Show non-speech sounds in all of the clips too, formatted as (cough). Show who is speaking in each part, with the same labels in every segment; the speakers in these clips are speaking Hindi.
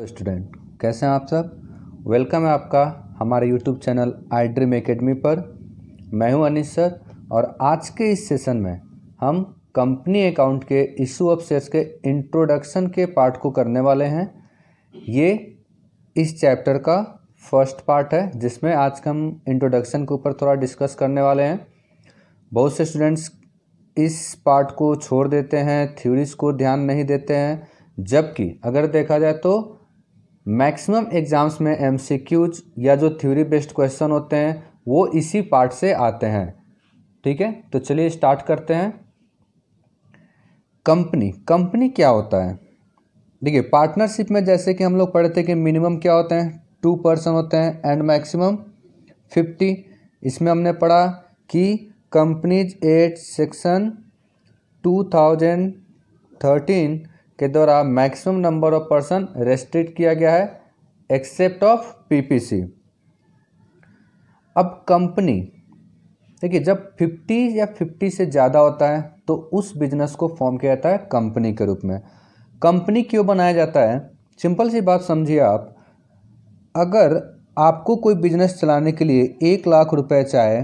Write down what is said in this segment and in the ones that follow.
Speaker 1: तो स्टूडेंट कैसे हैं आप सब वेलकम है आपका हमारे YouTube channel I Dream Academy पर मैं हूं अनिश सर और आज के इस सेशन में हम कंपनी अकाउंट के इशू ऑफ शेयर्स के इंट्रोडक्शन के पार्ट को करने वाले हैं ये इस चैप्टर का फर्स्ट पार्ट है जिसमें आज हम इंट्रोडक्शन के ऊपर थोड़ा डिस्कस करने वाले हैं बहुत से स्टूडेंट्स इस पार्ट को छोड़ देते हैं थ्योरीज को ध्यान नहीं देते हैं जबकि अगर देखा जाए तो मैक्सिमम एग्ज़ाम्स में एम या जो थ्योरी बेस्ड क्वेश्चन होते हैं वो इसी पार्ट से आते हैं ठीक है तो चलिए स्टार्ट करते हैं कंपनी कंपनी क्या होता है देखिए पार्टनरशिप में जैसे कि हम लोग पढ़े थे कि मिनिमम क्या होते हैं टू पर्सन होते हैं एंड मैक्सिमम फिफ्टी इसमें हमने पढ़ा कि companies act section two thousand thirteen के द्वारा maximum number of person restrict किया गया है एक्सेप्ट ऑफ पीपीसी अब कंपनी देखिए जब 50 या 50 से ज़्यादा होता है तो उस बिजनेस को फॉर्म किया जाता है कंपनी के रूप में कंपनी क्यों बनाया जाता है सिंपल सी बात समझिए आप अगर आपको कोई बिजनेस चलाने के लिए एक लाख रुपए चाहे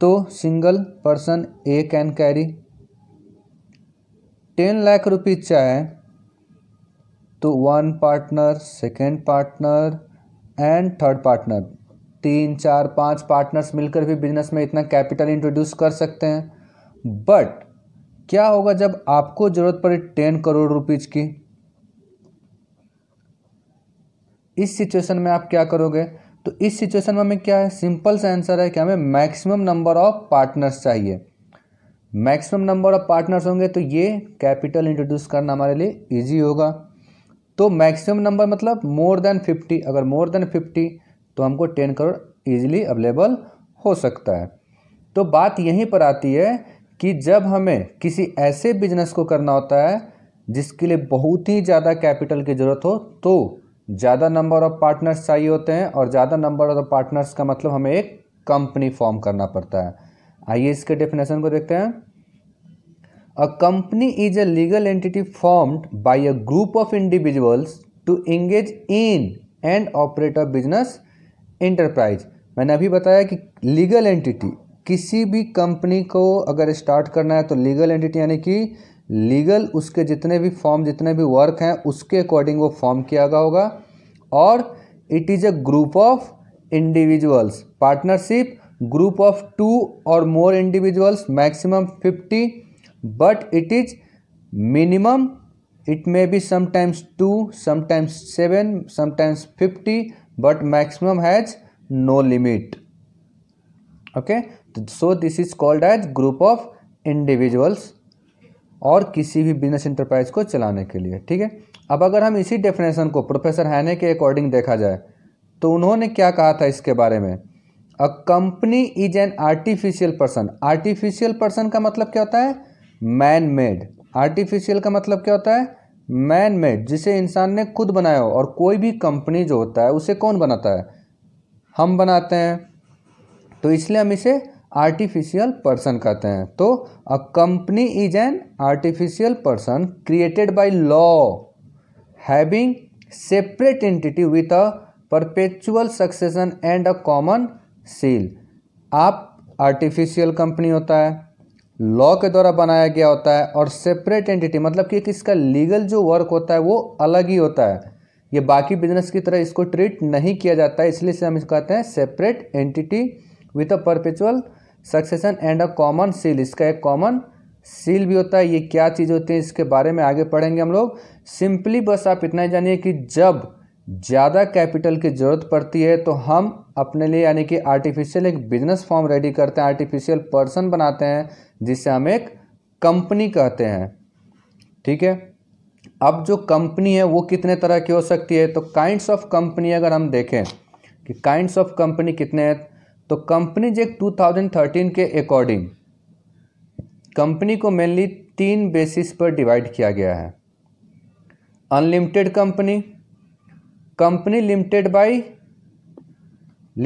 Speaker 1: तो single person A can carry ten lakh rupees चाहे तो one partner second partner and third partner तीन चार पांच पार्टनर्स मिलकर भी बिजनेस में इतना कैपिटल इंट्रोड्यूस कर सकते हैं बट क्या होगा जब आपको ज़रूरत पड़े टेन करोड़ रुपीज़ की इस सिचुएशन में आप क्या करोगे तो इस सिचुएशन में हमें क्या है सिंपल सा आंसर है कि हमें मैक्सिमम नंबर ऑफ पार्टनर्स चाहिए मैक्सिमम नंबर ऑफ पार्टनर्स होंगे तो ये कैपिटल इंट्रोड्यूस करना हमारे लिए इजी होगा तो मैक्सिमम नंबर मतलब मोर देन फिफ्टी अगर मोर देन फिफ्टी तो हमको टेन करोड़ इजीली अवेलेबल हो सकता है तो बात यहीं पर आती है कि जब हमें किसी ऐसे बिजनेस को करना होता है जिसके लिए बहुत ही ज़्यादा कैपिटल की ज़रूरत हो तो ज़्यादा नंबर ऑफ पार्टनर्स चाहिए होते हैं और ज़्यादा नंबर ऑफ पार्टनर्स का मतलब हमें एक कंपनी फॉर्म करना पड़ता है आइए इसके डेफिनेशन को देखते हैं a company is a legal entity formed by a group of individuals to engage in and operate a business enterprise मैंने अभी बताया कि लीगल एंटिटी किसी भी कंपनी को अगर स्टार्ट करना है तो लीगल एंटिटी यानी कि लीगल उसके जितने भी फॉर्म जितने भी वर्क हैं उसके अकॉर्डिंग वो फॉर्म किया गया होगा और it is a group of individuals partnership group of two और more individuals maximum fifty but it is minimum it may be sometimes two sometimes seven sometimes fifty but maximum has no limit okay so this is called as group of individuals और किसी भी बिजनेस इंटरप्राइज को चलाने के लिए ठीक है अब अगर हम इसी डेफिनेशन को प्रोफेसर हैने के अकॉर्डिंग देखा जाए तो उन्होंने क्या कहा था इसके बारे में a company is an artificial person artificial person का मतलब क्या होता है मैन मेड आर्टिफिशियल का मतलब क्या होता है मैन मेड जिसे इंसान ने खुद बनाया हो और कोई भी कंपनी जो होता है उसे कौन बनाता है हम बनाते हैं तो इसलिए हम इसे आर्टिफिशियल पर्सन कहते हैं तो a company is an artificial person created by law having separate entity with a perpetual succession and a common seal आप आर्टिफिशियल कंपनी होता है लॉ के द्वारा बनाया गया होता है और सेपरेट एंटिटी मतलब कि इसका लीगल जो वर्क होता है वो अलग ही होता है ये बाकी बिजनेस की तरह इसको ट्रीट नहीं किया जाता है इसलिए से हम इसको कहते हैं separate entity with a perpetual succession and a common seal इसका एक कॉमन सील भी होता है ये क्या चीज़ होती है इसके बारे में आगे पढ़ेंगे हम लोग सिंपली बस आप इतना ही जानिए कि जब ज़्यादा कैपिटल की ज़रूरत पड़ती है तो हम अपने लिए यानी कि आर्टिफिशियल एक बिजनेस फॉर्म रेडी करते हैं आर्टिफिशियल पर्सन बनाते हैं जिसे हम एक कंपनी कहते हैं ठीक है अब जो कंपनी है वो कितने तरह की हो सकती है तो काइंड्स ऑफ कंपनी अगर हम देखें कि काइंड्स ऑफ कंपनी कितने हैं तो कंपनी जो 2013 के अकॉर्डिंग कंपनी को मेनली तीन बेसिस पर डिवाइड किया गया है unlimited company company limited by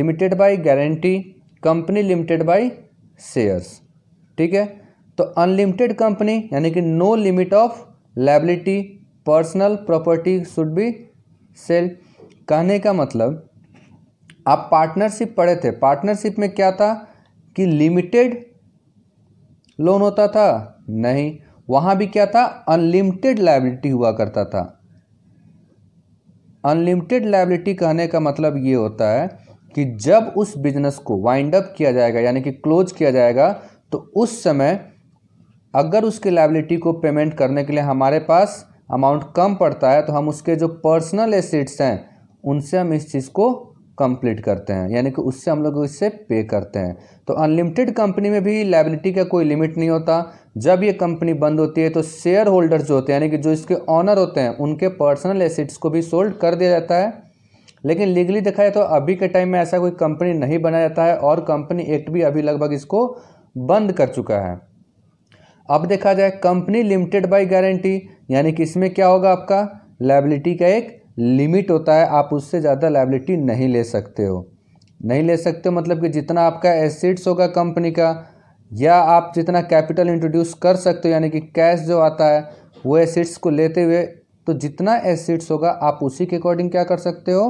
Speaker 1: limited by guarantee company limited by shares ठीक है तो अनलिमिटेड कंपनी यानी कि no limit of liability personal property should be sell कहने का मतलब आप पार्टनरशिप पढ़े थे पार्टनरशिप में क्या था कि लिमिटेड लोन होता था नहीं वहाँ भी क्या था अनलिमिटेड लाइबिलिटी हुआ करता था अनलिमिटेड लाइबिलिटी कहने का मतलब ये होता है कि जब उस बिजनेस को वाइंड अप किया जाएगा यानी कि क्लोज किया जाएगा तो उस समय अगर उसके लाइबिलिटी को पेमेंट करने के लिए हमारे पास अमाउंट कम पड़ता है तो हम उसके जो पर्सनल एसेट्स हैं उनसे हम इस चीज़ को कंप्लीट करते हैं यानी कि उससे हम लोग इससे पे करते हैं तो अनलिमिटेड कंपनी में भी लाइबिलिटी का कोई लिमिट नहीं होता जब ये कंपनी बंद होती है तो शेयर होल्डर्स जो होते हैं यानी कि जो इसके ऑनर होते हैं उनके पर्सनल एसिड्स को भी सोल्ड कर दिया जाता है लेकिन लीगली देखा जाए तो अभी के टाइम में ऐसा कोई कंपनी नहीं बनाया जाता है और कंपनी एक्ट भी अभी लगभग इसको बंद कर चुका है अब देखा जाए कंपनी लिमिटेड बाई गारंटी यानी कि इसमें क्या होगा आपका लाइबिलिटी का एक लिमिट होता है आप उससे ज़्यादा लाइबिलिटी नहीं ले सकते हो नहीं ले सकते मतलब कि जितना आपका एसिड्स होगा कंपनी का या आप जितना कैपिटल इंट्रोड्यूस कर सकते हो यानी कि कैश जो आता है वो एसिड्स को लेते हुए तो जितना एसिड्स होगा आप उसी के अकॉर्डिंग क्या कर सकते हो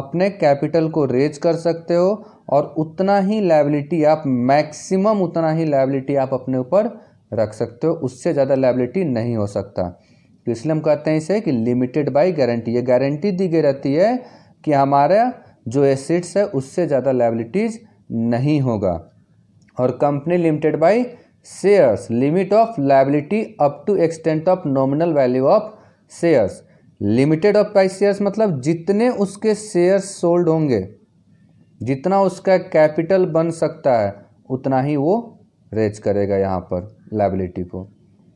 Speaker 1: अपने कैपिटल को रेज कर सकते हो और उतना ही लाइबिलिटी आप मैक्सिमम उतना ही लाइबिलिटी आप अपने ऊपर रख सकते हो उससे ज़्यादा लाइबिलिटी नहीं हो सकता तो इसलिए हम कहते हैं इसे कि लिमिटेड बाई गारंटी ये गारंटी दी गई रहती है कि हमारा जो एसेट्स है उससे ज़्यादा लाइबिलिटीज़ नहीं होगा और company limited by shares limit of liability up to extent of nominal value of shares limited of by shares मतलब जितने उसके शेयर सोल्ड होंगे जितना उसका कैपिटल बन सकता है उतना ही वो रेज करेगा यहाँ पर लाइबिलिटी को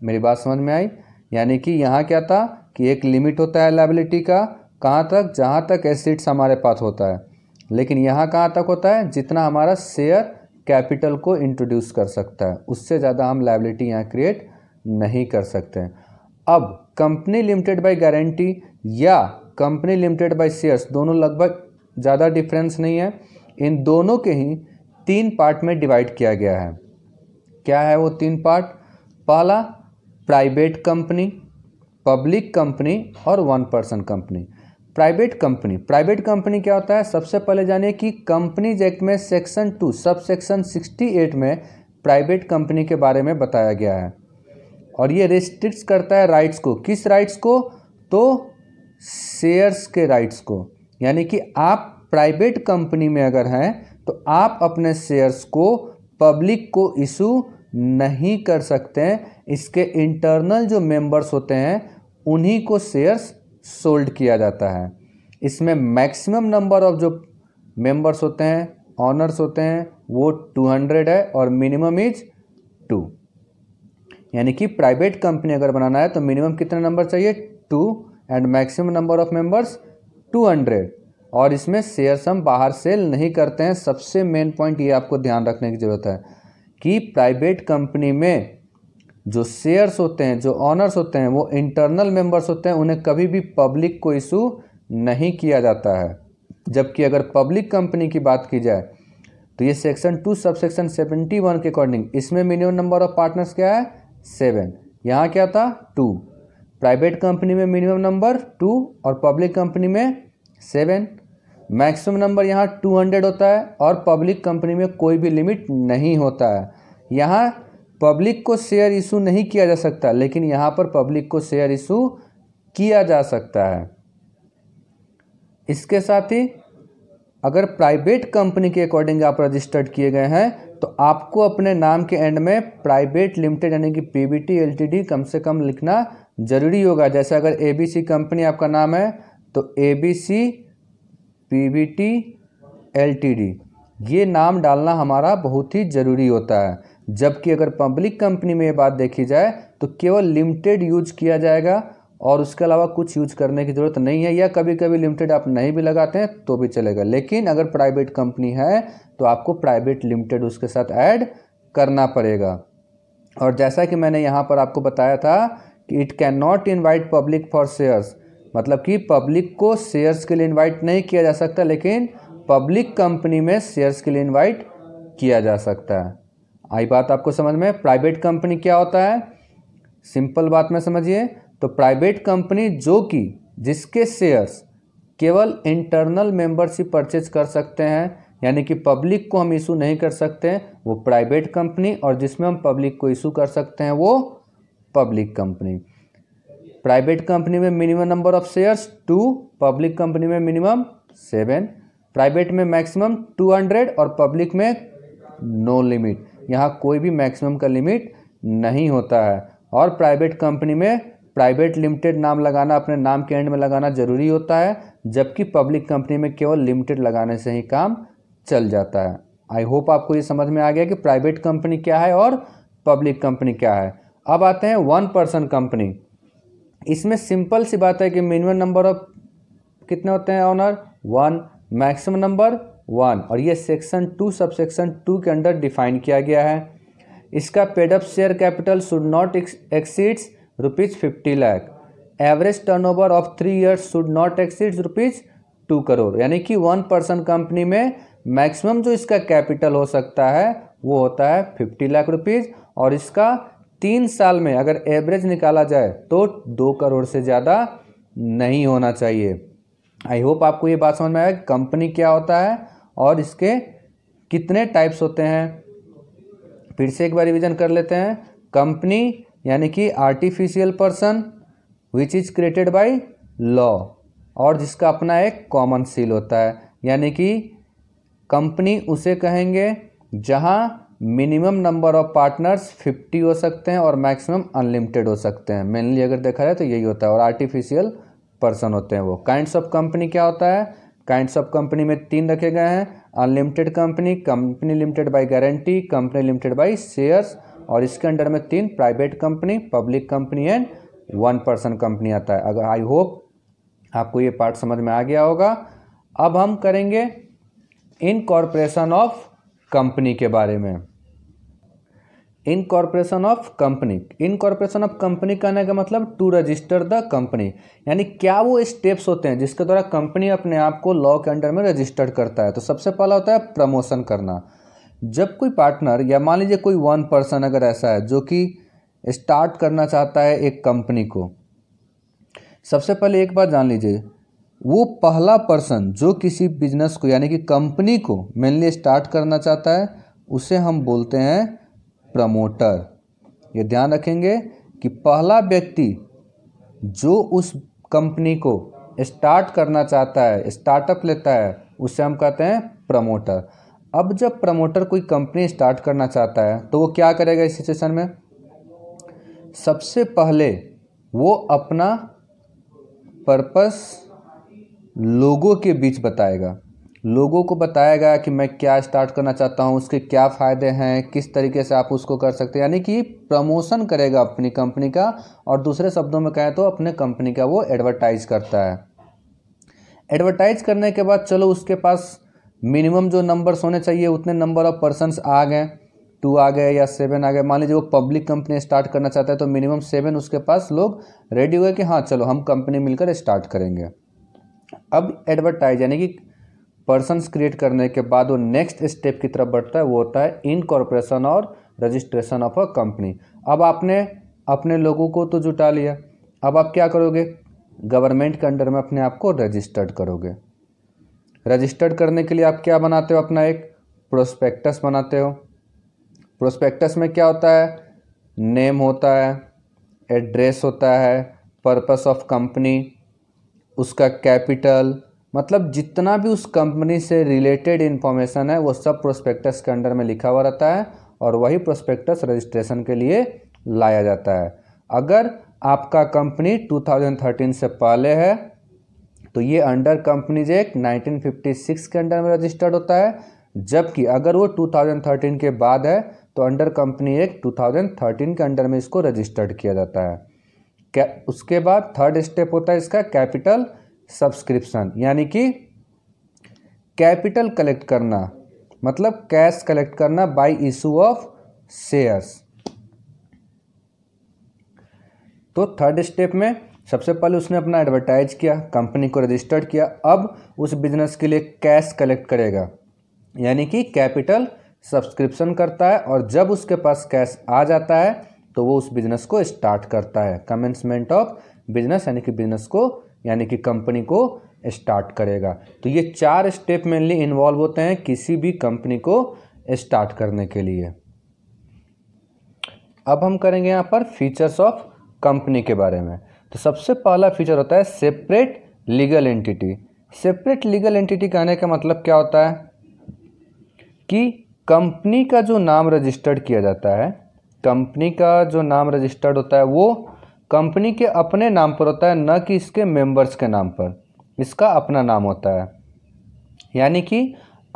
Speaker 1: मेरी बात समझ में आई यानी कि यहाँ क्या था कि एक लिमिट होता है लाइबिलिटी का कहाँ तक जहाँ तक एसिड्स हमारे पास होता है लेकिन यहाँ कहाँ तक होता है जितना हमारा शेयर कैपिटल को इंट्रोड्यूस कर सकता है उससे ज़्यादा हम लाइबिलिटी यहाँ क्रिएट नहीं कर सकते अब कंपनी लिमिटेड बाय गारंटी या कंपनी लिमिटेड बाय शेयर्स दोनों लगभग ज़्यादा डिफरेंस नहीं है इन दोनों के ही तीन पार्ट में डिवाइड किया गया है क्या है वो तीन पार्ट पहला प्राइवेट कंपनी पब्लिक कंपनी और one person company private company private company क्या होता है सबसे पहले जानिए कि कंपनीज एक्ट में section two sub section sixty eight में प्राइवेट कंपनी के बारे में बताया गया है और ये रिस्ट्रिक्ट करता है राइट्स को किस राइट्स को तो शेयर्स के राइट्स को यानी कि आप प्राइवेट कंपनी में अगर हैं तो आप अपने शेयर्स को पब्लिक को इशू नहीं कर सकते हैं इसके इंटरनल जो मेंबर्स होते हैं उन्हीं को शेयर्स सोल्ड किया जाता है इसमें मैक्सिमम नंबर ऑफ जो मेंबर्स होते हैं ऑनर्स होते हैं वो 200 है और मिनिमम इज टू यानी कि प्राइवेट कंपनी अगर बनाना है तो मिनिमम कितने नंबर चाहिए two and maximum number of members 200 और इसमें शेयर्स हम बाहर सेल नहीं करते हैं सबसे मेन पॉइंट ये आपको ध्यान रखने की ज़रूरत है कि प्राइवेट कंपनी में जो शेयर्स होते हैं जो ऑनर्स होते हैं वो इंटरनल मेंबर्स होते हैं उन्हें कभी भी पब्लिक को इशू नहीं किया जाता है जबकि अगर पब्लिक कंपनी की बात की जाए तो ये section two sub section seventy one के अकॉर्डिंग इसमें मिनिमम नंबर ऑफ पार्टनर्स क्या है सेवन यहाँ क्या था टू प्राइवेट कंपनी में मिनिमम नंबर टू और पब्लिक कंपनी में सेवन मैक्सिमम नंबर यहाँ 200 होता है और पब्लिक कंपनी में कोई भी लिमिट नहीं होता है यहाँ पब्लिक को शेयर इशू नहीं किया जा सकता लेकिन यहाँ पर पब्लिक को शेयर इशू किया जा सकता है इसके साथ ही अगर प्राइवेट कंपनी के अकॉर्डिंग आप रजिस्टर्ड किए गए हैं तो आपको अपने नाम के एंड में प्राइवेट लिमिटेड यानी कि पीबीटी बी कम से कम लिखना ज़रूरी होगा जैसे अगर एबीसी कंपनी आपका नाम है तो एबीसी पीवीटी एलटीडी ये नाम डालना हमारा बहुत ही ज़रूरी होता है जबकि अगर पब्लिक कंपनी में ये बात देखी जाए तो केवल लिमिटेड यूज किया जाएगा और उसके अलावा कुछ यूज करने की ज़रूरत नहीं है या कभी कभी लिमिटेड आप नहीं भी लगाते हैं तो भी चलेगा लेकिन अगर प्राइवेट कंपनी है तो आपको प्राइवेट लिमिटेड उसके साथ ऐड करना पड़ेगा और जैसा कि मैंने यहाँ पर आपको बताया था कि it can not invite public for shares मतलब कि पब्लिक को शेयर्स के लिए इनवाइट नहीं किया जा सकता लेकिन पब्लिक कंपनी में शेयर्स के लिए इनवाइट किया जा सकता है आई बात आपको समझ में प्राइवेट कंपनी क्या होता है सिंपल बात में समझिए तो प्राइवेट कंपनी जो कि जिसके शेयर्स केवल इंटरनल मेंबरशिप परचेज कर सकते हैं यानी कि पब्लिक को हम इशू नहीं कर सकते वो प्राइवेट कंपनी और जिसमें हम पब्लिक को इशू कर सकते हैं वो पब्लिक कंपनी प्राइवेट कंपनी में minimum number of shares two public company में मिनिमम सेवन प्राइवेट में मैक्सिमम टू हंड्रेड और पब्लिक में नो लिमिट यहाँ कोई भी मैक्सिमम का लिमिट नहीं होता है और प्राइवेट कंपनी में प्राइवेट लिमिटेड नाम लगाना अपने नाम के एंड में लगाना जरूरी होता है जबकि पब्लिक कंपनी में केवल लिमिटेड लगाने से ही काम चल जाता है आई होप आपको ये समझ में आ गया कि प्राइवेट कंपनी क्या है और पब्लिक कंपनी क्या है अब आते हैं वन पर्सन कंपनी इसमें सिंपल सी बात है कि मिनिमम नंबर ऑफ कितने होते हैं owner one maximum number one और ये section two sub section two के अंडर डिफाइन किया गया है इसका paid up share capital should not exceeds rupees fifty lakh average over of three years should not exceeds rupees two crore यानी कि वन परसेंट कंपनी में मैक्सिमम जो इसका कैपिटल हो सकता है वो होता है फिफ्टी लाख रुपीज़ और इसका तीन साल में अगर एवरेज निकाला जाए तो दो करोड़ से ज़्यादा नहीं होना चाहिए आई होप आपको ये बात समझ में आए कंपनी क्या होता है और इसके कितने टाइप्स होते हैं फिर से एक बार रिविजन कर लेते हैं कंपनी यानी कि artificial person which is created by law और जिसका अपना एक कॉमन सील होता है यानी कि कंपनी उसे कहेंगे जहाँ मिनिमम नंबर ऑफ पार्टनर्स 50 हो सकते हैं और मैक्सिमम अनलिमिटेड हो सकते हैं मेनली अगर देखा जाए तो यही होता है और आर्टिफिशियल पर्सन होते हैं वो काइंड्स ऑफ कंपनी क्या होता है काइंड्स ऑफ कंपनी में तीन रखे गए हैं unlimited company company limited by guarantee company limited by shares और इसके अंडर में तीन private company public company and one person company आता है अगर आई होप आपको ये पार्ट समझ में आ गया होगा अब हम करेंगे इनकॉर्पोरेशन ऑफ कंपनी के बारे में incorporation of company incorporation of company कहने का मतलब टू रजिस्टर द कंपनी यानी क्या वो स्टेप्स होते हैं जिसके द्वारा कंपनी अपने आप को लॉ के अंडर में रजिस्टर्ड करता है तो सबसे पहला होता है प्रमोशन करना जब कोई पार्टनर या मान लीजिए कोई वन पर्सन अगर ऐसा है जो कि स्टार्ट करना चाहता है एक कंपनी को सबसे पहले एक बार जान लीजिए वो पहला पर्सन जो किसी बिजनेस को यानी कि कंपनी को मेनली स्टार्ट करना चाहता है उसे हम बोलते हैं प्रमोटर ये ध्यान रखेंगे कि पहला व्यक्ति जो उस कंपनी को स्टार्ट करना चाहता है स्टार्टअप लेता है उसे हम कहते हैं प्रमोटर अब जब प्रमोटर कोई कंपनी स्टार्ट करना चाहता है तो वो क्या करेगा इस सिचुएशन में सबसे पहले वो अपना पर्पस लोगों के बीच बताएगा लोगों को बताया गया कि मैं क्या स्टार्ट करना चाहता हूँ उसके क्या फ़ायदे हैं किस तरीके से आप उसको कर सकते हैं यानी कि प्रमोशन करेगा अपनी कंपनी का और दूसरे शब्दों में कहें तो अपने कंपनी का वो एडवर्टाइज करता है एडवर्टाइज करने के बाद चलो उसके पास मिनिमम जो नंबर्स होने चाहिए उतने नंबर ऑफ पर्सनस आ गए टू आ गए या सेवन आ गए मान लीजिए वो पब्लिक कंपनी स्टार्ट करना चाहता है तो मिनिमम सेवन उसके पास लोग रेडी हुए कि हाँ चलो हम कंपनी मिलकर स्टार्ट करेंगे अब एडवर्टाइज यानी कि पर्सनस क्रिएट करने के बाद वो नेक्स्ट स्टेप की तरफ बढ़ता है वो होता है कॉरपोरेशन और रजिस्ट्रेशन ऑफ अ कंपनी अब आपने अपने लोगों को तो जुटा लिया अब आप क्या करोगे गवर्नमेंट के अंडर में अपने आप को रजिस्टर्ड करोगे रजिस्टर्ड करने के लिए आप क्या बनाते हो अपना एक प्रोस्पेक्टस बनाते हो प्रोस्पेक्टस में क्या होता है नेम होता है एड्रेस होता है पर्पस ऑफ कंपनी उसका कैपिटल मतलब जितना भी उस कंपनी से रिलेटेड इन्फॉर्मेशन है वो सब प्रोस्पेक्टस के अंडर में लिखा हुआ रहता है और वही प्रोस्पेक्टस रजिस्ट्रेशन के लिए लाया जाता है अगर आपका कंपनी 2013 से पहले है तो ये अंडर कंपनीज एक्ट 1956 के अंडर में रजिस्टर्ड होता है जबकि अगर वो 2013 के बाद है तो अंडर कंपनी एक 2013 के अंडर में इसको रजिस्टर्ड किया जाता है क्या उसके बाद थर्ड स्टेप होता है इसका कैपिटल सब्सक्रिप्शन यानी कि कैपिटल कलेक्ट करना मतलब कैश कलेक्ट करना बाय इशू ऑफ शेयर्स तो थर्ड स्टेप में सबसे पहले उसने अपना एडवर्टाइज किया कंपनी को रजिस्टर्ड किया अब उस बिजनेस के लिए कैश कलेक्ट करेगा यानी कि कैपिटल सब्सक्रिप्शन करता है और जब उसके पास कैश आ जाता है तो वो उस बिजनेस को स्टार्ट करता है कमेंसमेंट ऑफ बिजनेस यानी कि बिजनेस को यानी कि कंपनी को स्टार्ट करेगा तो ये चार स्टेप मेनली इन्वॉल्व होते हैं किसी भी कंपनी को स्टार्ट करने के लिए अब हम करेंगे यहाँ पर फीचर्स ऑफ कंपनी के बारे में तो सबसे पहला फीचर होता है separate legal entity separate legal entity कहने का मतलब क्या होता है कि कंपनी का जो नाम रजिस्टर्ड किया जाता है कंपनी का जो नाम रजिस्टर्ड होता है वो कंपनी के अपने नाम पर होता है न कि इसके मेंबर्स के नाम पर इसका अपना नाम होता है यानी कि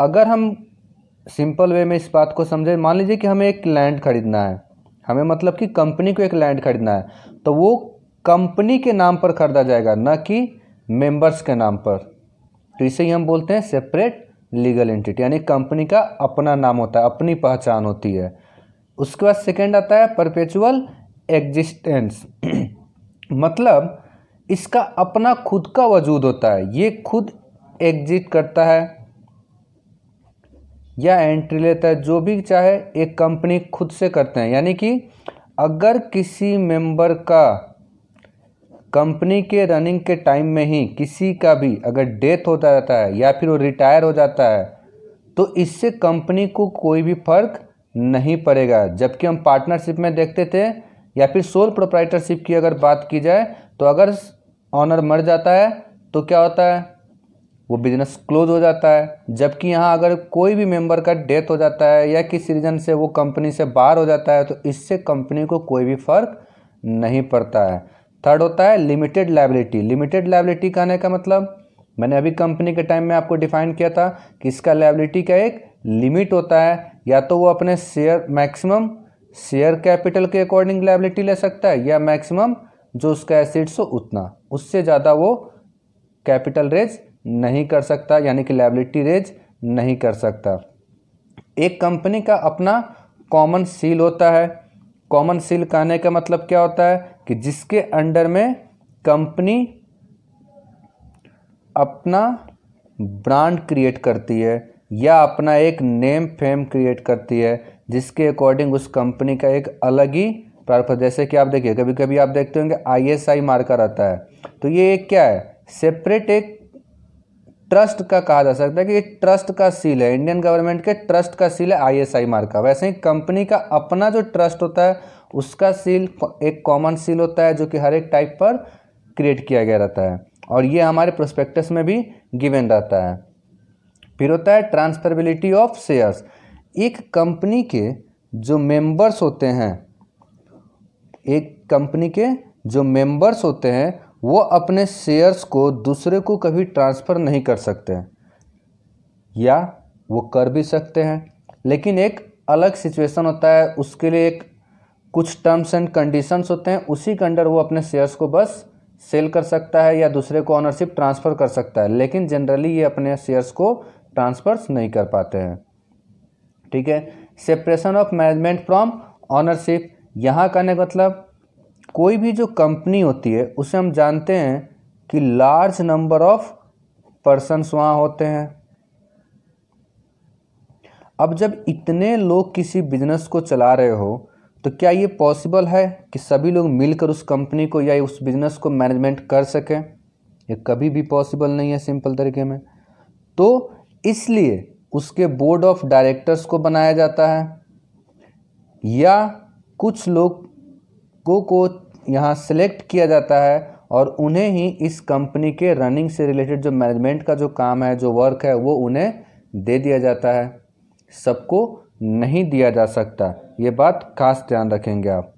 Speaker 1: अगर हम सिंपल वे में इस बात को समझें मान लीजिए कि हमें एक लैंड खरीदना है हमें मतलब कि कंपनी को एक लैंड खरीदना है तो वो कंपनी के नाम पर खरीदा जाएगा न कि मेंबर्स के नाम पर तो इसे ही हम बोलते हैं सेपरेट लीगल एंटिटी यानी कंपनी का अपना नाम होता है अपनी पहचान होती है उसके बाद सेकेंड आता है परपेचुअल एग्जिस्टेंस (clears throat) मतलब इसका अपना खुद का वजूद होता है ये खुद एग्जिट करता है या एंट्री लेता है जो भी चाहे एक कंपनी खुद से करते हैं यानी कि अगर किसी मेंबर का कंपनी के रनिंग के टाइम में ही किसी का भी अगर डेथ होता रहता है या फिर वो रिटायर हो जाता है तो इससे कंपनी को कोई भी फर्क नहीं पड़ेगा जबकि हम पार्टनरशिप में देखते थे या फिर सोल प्रोप्राइटरशिप की अगर बात की जाए तो अगर ऑनर मर जाता है तो क्या होता है वो बिजनेस क्लोज हो जाता है जबकि यहाँ अगर कोई भी मेंबर का डेथ हो जाता है या किसी रीज़न से वो कंपनी से बाहर हो जाता है तो इससे कंपनी को कोई भी फ़र्क नहीं पड़ता है थर्ड होता है लिमिटेड लाइबिलिटी लिमिटेड लाइबिलिटी कहने का मतलब मैंने अभी कंपनी के टाइम में आपको डिफाइन किया था कि इसका लाइबिलिटी का एक लिमिट होता है या तो वो अपने शेयर मैक्सिमम शेयर कैपिटल के अकॉर्डिंग लाइबिलिटी ले सकता है या मैक्सिमम जो उसका एसिड्स हो उतना उससे ज़्यादा वो कैपिटल रेज नहीं कर सकता यानी कि लाइबिलिटी रेज नहीं कर सकता एक कंपनी का अपना कॉमन सील होता है कॉमन सील कहने का मतलब क्या होता है कि जिसके अंडर में कंपनी अपना ब्रांड क्रिएट करती है या अपना एक नेम फेम क्रिएट करती है जिसके अकॉर्डिंग उस कंपनी का एक अलग ही प्रारूप जैसे कि आप देखिए कभी कभी आप देखते होंगे आईएसआई मार्कर आता है तो ये एक क्या है सेपरेट एक ट्रस्ट का कहा जा सकता है कि एक ट्रस्ट का सील है इंडियन गवर्नमेंट के ट्रस्ट का सील है आईएसआई का वैसे ही कंपनी का अपना जो ट्रस्ट होता है उसका सील एक कॉमन सील होता है जो कि हर एक टाइप पर क्रिएट किया गया रहता है और ये हमारे प्रोस्पेक्टस में भी गिवेन रहता है फिर होता है ट्रांसफरबिलिटी ऑफ शेयर्स एक कंपनी के जो मेंबर्स होते हैं एक कंपनी के जो मेंबर्स होते हैं वो अपने शेयर्स को दूसरे को कभी ट्रांसफ़र नहीं कर सकते हैं या वो कर भी सकते हैं लेकिन एक अलग सिचुएशन होता है उसके लिए एक कुछ टर्म्स एंड कंडीशंस होते हैं उसी के अंडर वो अपने शेयर्स को बस सेल कर सकता है या दूसरे को ऑनरशिप ट्रांसफ़र कर सकता है लेकिन जनरली ये अपने शेयर्स को ट्रांसफ़र्स नहीं कर पाते हैं ठीक है separation of management from ownership यहाँ कहने का मतलब कोई भी जो कंपनी होती है उसे हम जानते हैं कि लार्ज नंबर ऑफ पर्सनस वहाँ होते हैं अब जब इतने लोग किसी बिजनेस को चला रहे हो तो क्या ये पॉसिबल है कि सभी लोग मिलकर उस कंपनी को या उस बिजनेस को मैनेजमेंट कर सकें ये कभी भी पॉसिबल नहीं है सिंपल तरीके में तो इसलिए उसके बोर्ड ऑफ डायरेक्टर्स को बनाया जाता है या कुछ लोगों को यहाँ सेलेक्ट किया जाता है और उन्हें ही इस कंपनी के रनिंग से रिलेटेड जो मैनेजमेंट का जो काम है जो वर्क है वो उन्हें दे दिया जाता है सबको नहीं दिया जा सकता ये बात खास ध्यान रखेंगे आप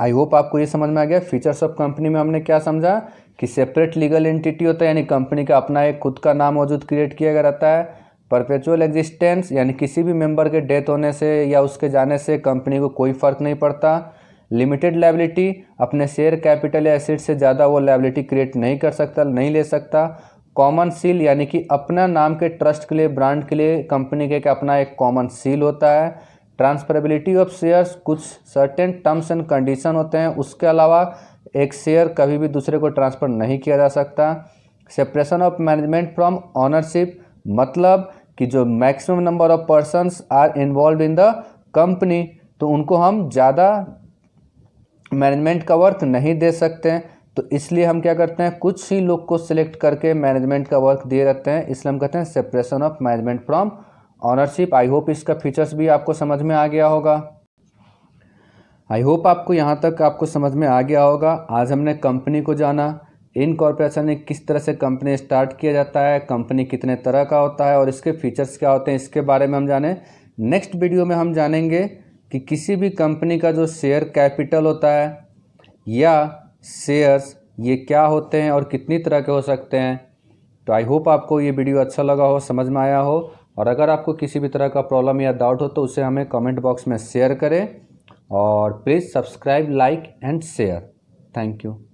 Speaker 1: आई होप आपको ये समझ में आ गया फीचर्स ऑफ कंपनी में हमने क्या समझा कि सेपरेट लीगल एंटिटी होता है यानी कंपनी का अपना एक खुद का नाम मौजूद क्रिएट किया रहता है परपेचुअल एग्जिस्टेंस यानी किसी भी मेंबर के डेथ होने से या उसके जाने से कंपनी को कोई फ़र्क नहीं पड़ता लिमिटेड लाइबिलिटी अपने शेयर कैपिटल या एसिड से ज़्यादा वो लाइबिलिटी क्रिएट नहीं कर सकता नहीं ले सकता कॉमन सील यानी कि अपना नाम के ट्रस्ट के लिए ब्रांड के लिए कंपनी के अपना एक कॉमन सील होता है ट्रांसफरेबिलिटी ऑफ शेयर्स कुछ सर्टेन टर्म्स एंड कंडीशन होते हैं उसके अलावा एक शेयर कभी भी दूसरे को ट्रांसफ़र नहीं किया जा सकता separation of management from ownership मतलब कि जो maximum number of persons are involve in the company तो उनको हम ज़्यादा मैनेजमेंट का वर्क नहीं दे सकते हैं तो इसलिए हम क्या करते हैं कुछ ही लोग को सिलेक्ट करके मैनेजमेंट का वर्क दिए रहते हैं इसलिए हम कहते हैं separation of management from ownership I hope इसका फीचर्स भी आपको समझ में आ गया होगा आई होप आपको यहाँ तक आपको समझ में आ गया होगा आज हमने कंपनी को जाना इन कॉरपोरेशन में किस तरह से कंपनी स्टार्ट किया जाता है कंपनी कितने तरह का होता है और इसके फीचर्स क्या होते हैं इसके बारे में हम जाने नेक्स्ट वीडियो में हम जानेंगे कि किसी भी कंपनी का जो शेयर कैपिटल होता है या शेयर्स ये क्या होते हैं और कितनी तरह के हो सकते हैं तो आई होप आपको ये वीडियो अच्छा लगा हो समझ में आया हो और अगर आपको किसी भी तरह का प्रॉब्लम या डाउट हो तो उसे हमें कमेंट बॉक्स में शेयर करें और please subscribe like and share thank you